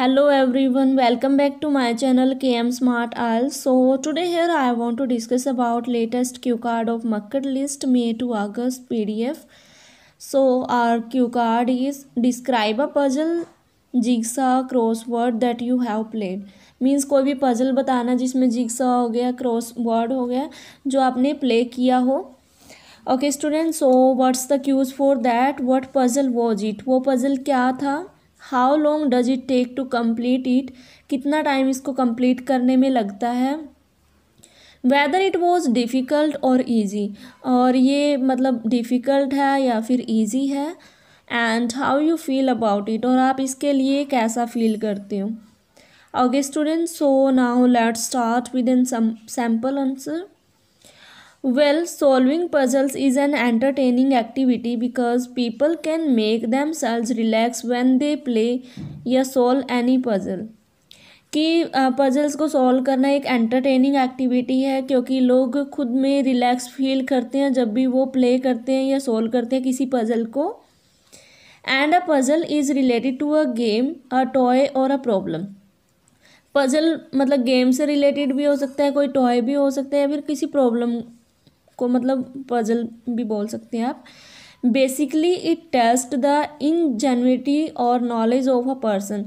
Hello everyone welcome back to my channel K M smart also today here I want to discuss about latest cue card of मकर list May to August PDF so our cue card is describe a puzzle jigsaw word that you have played means कोई भी puzzle बताना जिसमें jigsaw हो गया cross word हो गया जो आपने प्ले किया हो okay student so what's the cues for that what puzzle was it वो पजल क्या था how long does it take to complete it कितना टाइम इसको कम्प्लीट करने में लगता है वेदर इट वॉज डिफ़िकल्ट और ईजी और ये मतलब डिफ़िकल्ट है या फिर ईजी है and how you feel about it और आप इसके लिए कैसा फील करते हो okay student so now let start with in sample answer Well, solving puzzles is an entertaining activity because people can make themselves relax when they play या solve any puzzle. कि puzzles को solve करना एक entertaining activity है क्योंकि लोग खुद में रिलैक्स फील करते हैं जब भी वो प्ले करते हैं या सॉल्व करते हैं किसी पजल को and a puzzle is related to a game a toy और अ प्रॉब्लम पजल मतलब गेम से रिलेटेड भी हो सकता है कोई टॉय भी हो सकता है या फिर किसी प्रॉब्लम इसको मतलब पजल भी बोल सकते हैं आप basically it test the ingenuity और नॉलेज ऑफ अ पर्सन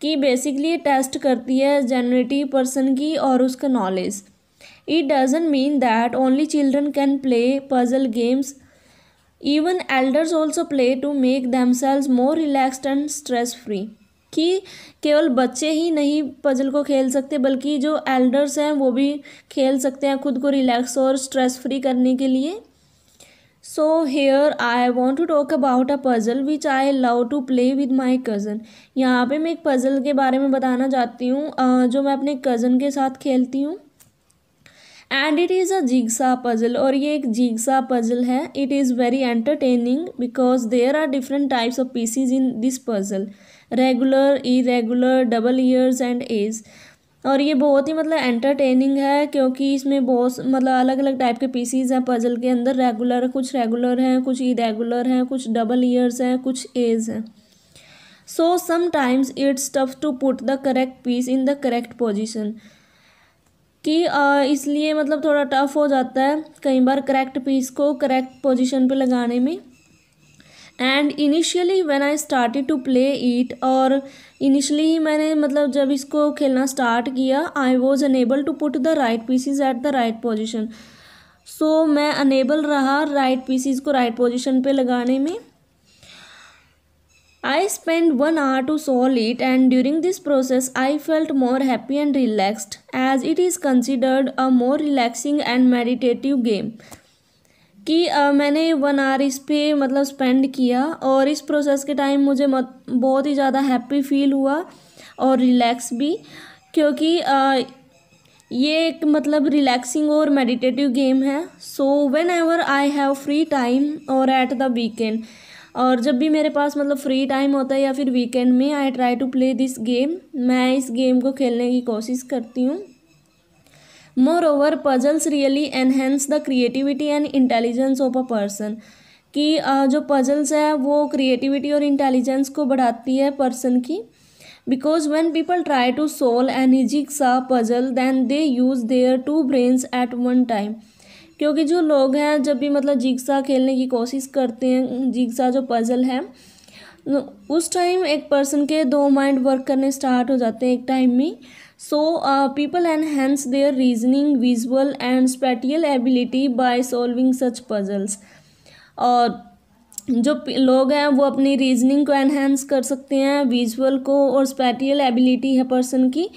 कि बेसिकली ये टेस्ट करती है जेनविटी पर्सन की और उसका knowledge it doesn't mean that only children can play puzzle games even elders also play to make themselves more relaxed and stress free कि केवल बच्चे ही नहीं पजल को खेल सकते बल्कि जो एल्डर्स हैं वो भी खेल सकते हैं खुद को रिलैक्स और स्ट्रेस फ्री करने के लिए so here I want to talk about a puzzle which I love to play with my cousin यहाँ पे मैं एक पज़ल के बारे में बताना चाहती हूँ जो मैं अपने कज़न के साथ खेलती हूँ and it is a jigsaw puzzle और ये एक जिग्सा पजल है it is very entertaining because there are different types of pieces in this puzzle regular irregular double ears and edge और ये बहुत ही मतलब एंटरटेनिंग है क्योंकि इसमें बहुत मतलब अलग अलग टाइप के पीसीज हैं पजल के अंदर रेगुलर कुछ रेगुलर हैं कुछ इरेगुलर हैं कुछ डबल ईयर्स हैं कुछ एज हैं so sometimes it's tough to put the correct piece in the correct position कि इसलिए मतलब थोड़ा टफ़ हो जाता है कई बार करेक्ट पीस को करेक्ट पोजीशन पे लगाने में and initially when I started to play it और इनिशियली ही मैंने मतलब जब इसको खेलना स्टार्ट किया I was unable to put the right PCs at the right position so मैं अनेबल रहा राइट right पीसीज को राइट right पोजिशन पे लगाने में I spent one hour to solve it and during this process I felt more happy and relaxed as it is considered a more relaxing and meditative game. कि uh, मैंने one hour इस पर मतलब spend किया और इस process के time मुझे मत, बहुत ही ज़्यादा हैप्पी फील हुआ और रिलैक्स भी क्योंकि uh, ये एक मतलब रिलैक्सिंग और मेडिटेटिव गेम है so whenever I have free time और एट द वीकेंड और जब भी मेरे पास मतलब फ्री टाइम होता है या फिर वीकेंड में I try to play this game मैं इस गेम को खेलने की कोशिश करती हूँ moreover puzzles really enhance the creativity and intelligence of a person कि जो पजल्स है वो क्रिएटिविटी और इंटेलिजेंस को बढ़ाती है पर्सन की because when people try to solve enigmas a puzzle then they use their two brains at one time क्योंकि जो लोग हैं जब भी मतलब जिक्सा खेलने की कोशिश करते हैं जिक्सा जो पजल है उस टाइम एक पर्सन के दो माइंड वर्क करने स्टार्ट हो जाते हैं एक टाइम में so people enhance their reasoning visual and spatial ability by solving such puzzles और जो लोग हैं वो अपनी रीजनिंग को एनहेंस कर सकते हैं विजुअल को और स्पेटियल एबिलिटी है पर्सन की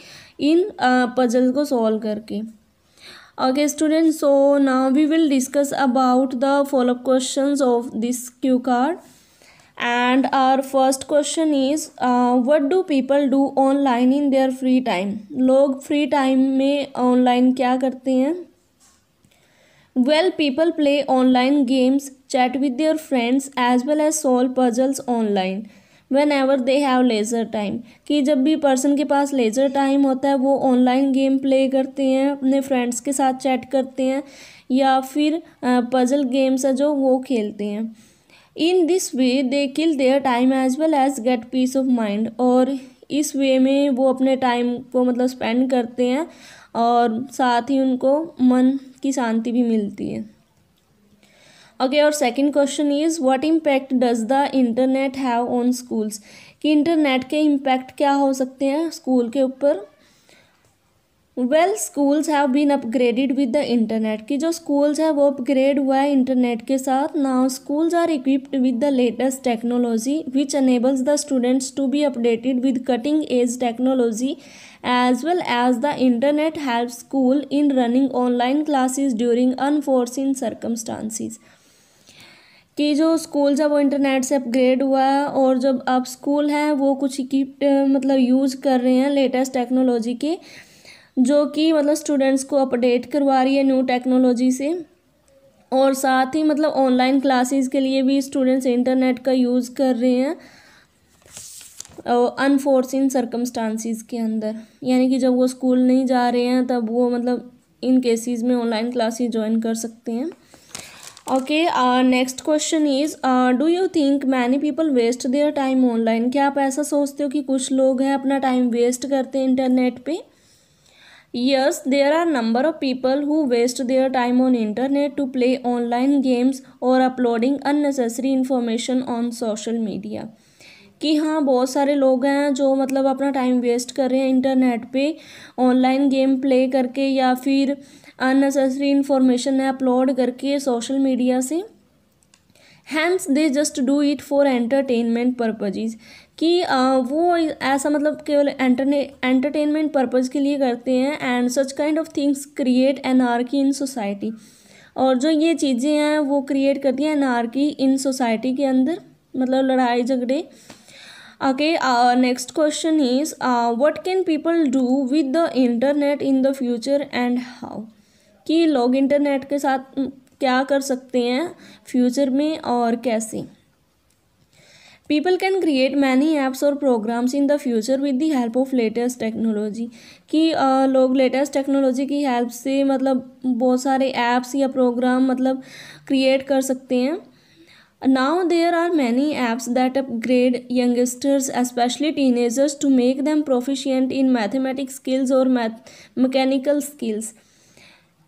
इन पजल uh, को सॉल्व करके okay students so now we will discuss about the follow-up questions of this cue card and our first question is uh, what do people do online in their free time Log free time may online क्या करते हैं well people play online games chat with their friends as well as solve puzzles online whenever they have leisure time कि जब भी person के पास leisure time होता है वो ऑनलाइन गेम प्ले करते हैं अपने फ्रेंड्स के साथ चैट करते हैं या फिर पजल गेम्स है जो वो खेलते हैं in this way they kill their time as well as get peace of mind और इस वे में वो अपने टाइम को मतलब स्पेंड करते हैं और साथ ही उनको मन की शांति भी मिलती है अगे और second question is what impact does the internet have on schools कि इंटरनेट के इम्पैक्ट क्या हो सकते हैं स्कूल के ऊपर well schools have been upgraded with the internet कि जो स्कूल्स है वो अपग्रेड हुआ है इंटरनेट के साथ now schools are equipped with the latest technology which enables the students to be updated with cutting edge technology as well as the internet help school in running online classes during unforeseen circumstances कि जो schools है वो internet से upgrade हुआ है और जब अब स्कूल हैं वो कुछ की मतलब यूज़ कर रहे हैं लेटेस्ट टेक्नोलॉजी की जो कि मतलब स्टूडेंट्स को अपडेट करवा रही है न्यू टेक्नोलॉजी से और साथ ही मतलब ऑनलाइन क्लासेस के लिए भी स्टूडेंट्स इंटरनेट का यूज़ कर रहे हैं अनफोर्सिन सरकमस्टांसिस के अंदर यानी कि जब वो स्कूल नहीं जा रहे हैं तब वो मतलब इन केसेस में ऑनलाइन क्लासेस ज्वाइन कर सकते हैं okay next question is do you think many people waste their time online क्या आप ऐसा सोचते हो कि कुछ लोग हैं अपना टाइम वेस्ट करते हैं इंटरनेट पे yes there are number of people who waste their time on internet to play online games और uploading unnecessary information on social media कि हाँ बहुत सारे लोग हैं जो मतलब अपना टाइम वेस्ट कर रहे हैं इंटरनेट पे ऑनलाइन गेम प्ले करके या फिर अननेसेसरी इन्फॉर्मेशन है अपलोड करके सोशल मीडिया से hence they just do it for entertainment purposes कि वो ऐसा मतलब केवल एंटरटेनमेंट पर्पज़ के लिए करते हैं and such kind of things create की इन सोसाइटी और जो ये चीज़ें हैं वो क्रिएट करती हैं की इन सोसाइटी के अंदर मतलब लड़ाई झगड़े okay next question is what can people do with the internet in the future and how कि लोग इंटरनेट के साथ क्या कर सकते हैं फ्यूचर में और कैसे people can create many apps और programs in the future with the help of latest technology कि लोग लेटेस्ट टेक्नोलॉजी की हेल्प से मतलब बहुत सारे ऐप्स या प्रोग्राम मतलब क्रिएट कर सकते हैं now there are many apps that upgrade youngsters especially teenagers to make them proficient in mathematics skills और मैथ मकैनिकल स्किल्स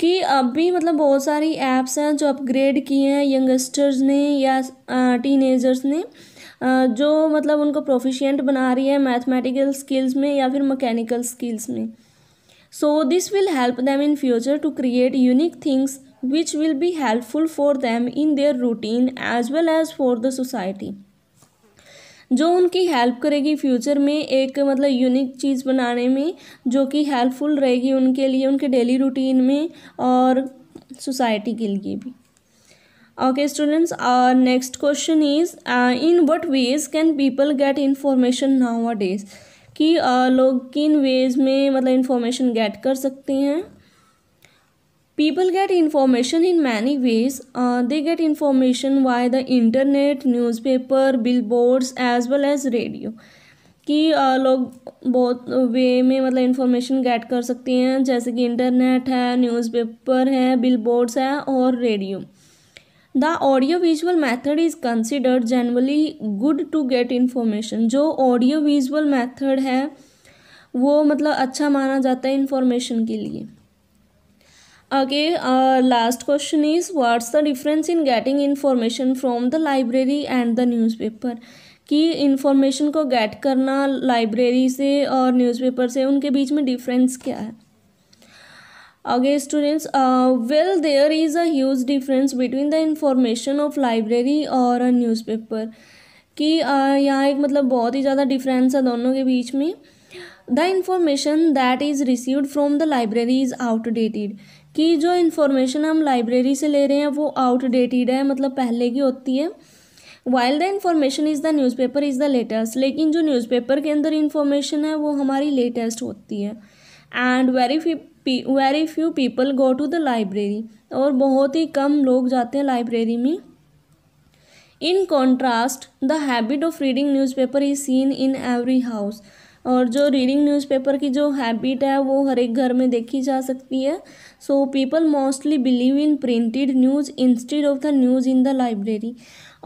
कि अब भी मतलब बहुत सारी ऐप्स हैं जो अपग्रेड किए हैं यंगस्टर्स ने या टीनेजर्स ने जो मतलब उनको प्रोफिशियंट बना रही है मैथमेटिकल स्किल्स में या फिर मैकेनिकल स्किल्स में so this will help them in future to create unique things which will be helpful for them in their routine as well as for the society जो उनकी help करेगी future में एक मतलब यूनिक चीज़ बनाने में जो कि हेल्पफुल रहेगी उनके लिए उनके डेली रूटीन में और सोसाइटी के लिए भी ओके स्टूडेंट्स और next question is in in ways can people get information information days कि uh, लोग किन वेज में मतलब इन्फॉर्मेशन गेट कर सकते हैं people get information in many ways uh, they get information via the internet newspaper billboards as well as radio कि uh, लोग बहुत वे में मतलब इन्फॉर्मेशन गेट कर सकते हैं जैसे कि इंटरनेट है न्यूज़पेपर है बिलबोर्ड्स है और radio the audio visual method is considered generally good to get information जो ऑडियो विजुअल मेथड है वो मतलब अच्छा माना जाता है इन्फॉर्मेशन के लिए अगे last question is what's the difference in getting information from the library and the newspaper कि इन्फॉर्मेशन को गेट करना लाइब्रेरी से और न्यूज़पेपर से उनके बीच में डिफरेंस क्या है आगे students well there is a huge difference between the information of library और अ न्यूज़पेपर कि uh, यहाँ एक मतलब बहुत ही ज़्यादा डिफरेंस है दोनों के बीच में the information that is received from the library is outdated कि जो इन्फॉर्मेशन हम लाइब्रेरी से ले रहे हैं वो आउटडेटेड है मतलब पहले की होती है while the information is the newspaper is the latest लेकिन जो न्यूज़पेपर के अंदर इन्फॉर्मेशन है वो हमारी लेटेस्ट होती है and very very few people go to the library और बहुत ही कम लोग जाते हैं लाइब्रेरी में in contrast the habit of reading newspaper is seen in every house और जो रीडिंग न्यूज़पेपर की जो हैबिट है वो हर एक घर में देखी जा सकती है so people mostly believe in printed news instead of the news in the library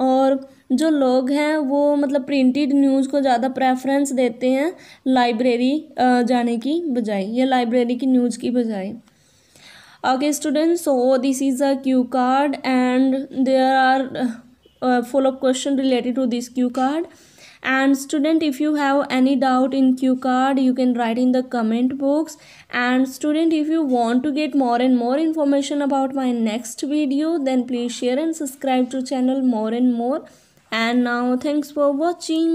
और जो लोग हैं वो मतलब प्रिंटेड न्यूज़ को ज़्यादा प्रेफरेंस देते हैं लाइब्रेरी जाने की बजाय या लाइब्रेरी की न्यूज़ की बजाय okay student so this is a cue card and there are follow up question related to this cue card and student if you have any doubt in q card you can write in the comment box and student if you want to get more and more information about my next video then please share and subscribe to channel more and more and now thanks for watching